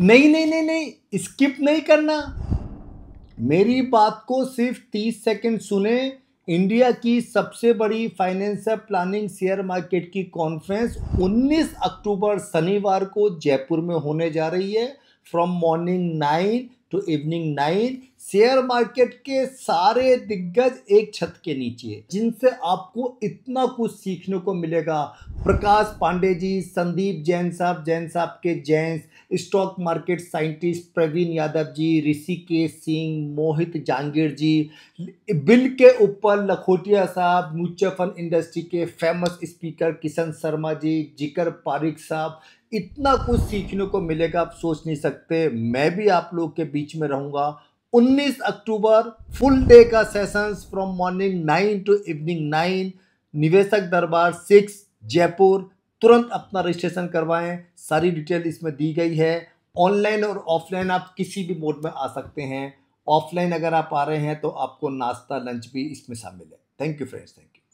नहीं नहीं नहीं नहीं स्किप नहीं करना मेरी बात को सिर्फ तीस सेकंड सुने इंडिया की सबसे बड़ी फाइनेंशियल प्लानिंग शेयर मार्केट की कॉन्फ्रेंस 19 अक्टूबर शनिवार को जयपुर में होने जा रही है from morning nine to evening nine share market के सारे दिग्गज एक छत के नीचे जिनसे आपको इतना कुछ सीखने को मिलेगा प्रकाश पांडे जी संदीप जैन साहब जैन साहब के जैंस stock market scientist Praveen Yadav ji Rishikesh Singh Mohit Jangir ji बिल के ऊपर लखोटिया साहब म्यूचुअल फंड इंडस्ट्री के फेमस स्पीकर किशन शर्मा जी जिकर पारिक साहब इतना कुछ सीखने को मिलेगा आप सोच नहीं सकते मैं भी आप लोग के बीच में रहूंगा 19 अक्टूबर फुल डे का sessions from morning 9 to evening 9 निवेशक दरबार 6 जयपुर तुरंत अपना रजिस्ट्रेशन करवाएं सारी डिटेल इसमें दी गई है ऑनलाइन और ऑफलाइन आप किसी भी मोड में आ सकते हैं ऑफलाइन अगर आप आ रहे हैं तो आपको नाश्ता लंच भी इसमें शामिल है thank you friends thank you